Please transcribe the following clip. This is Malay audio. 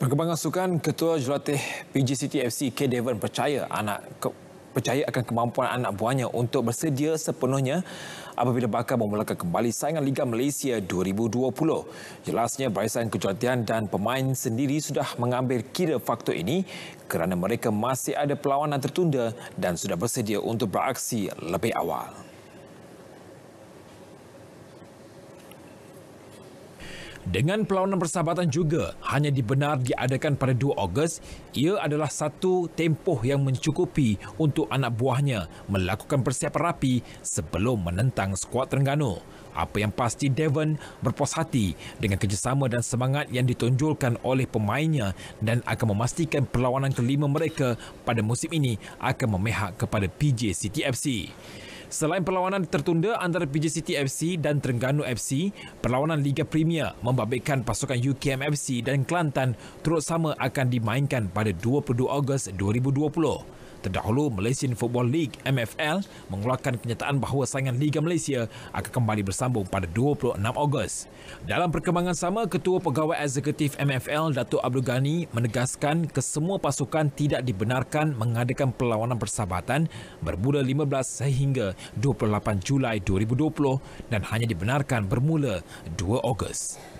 Perkembangan sukan Ketua Jurulatih PGCT FC K Devon percaya anak percaya akan kemampuan anak buahnya untuk bersedia sepenuhnya apabila bakal memulakan kembali saingan Liga Malaysia 2020. Jelasnya barisan kejuratian dan pemain sendiri sudah mengambil kira faktor ini kerana mereka masih ada perlawanan tertunda dan sudah bersedia untuk beraksi lebih awal. Dengan pelawanan persahabatan juga hanya dibenar diadakan pada 2 Ogos, ia adalah satu tempoh yang mencukupi untuk anak buahnya melakukan persiapan rapi sebelum menentang skuad Terengganu. Apa yang pasti Devon berpuas hati dengan kerjasama dan semangat yang ditonjolkan oleh pemainnya dan akan memastikan perlawanan kelima mereka pada musim ini akan memihak kepada PJ City FC. Selain perlawanan tertunda antara PJ City FC dan Terengganu FC, perlawanan Liga Premier membabitkan pasukan UKM FC dan Kelantan turut sama akan dimainkan pada 22 Ogos 2020. Terdahulu, Malaysian Football League MFL mengeluarkan kenyataan bahawa saingan Liga Malaysia akan kembali bersambung pada 26 Ogos. Dalam perkembangan sama, Ketua Pegawai Eksekutif MFL Datuk Abdul Ghani menegaskan kesemua pasukan tidak dibenarkan mengadakan perlawanan persahabatan bermula 15 sehingga 28 Julai 2020 dan hanya dibenarkan bermula 2 Ogos.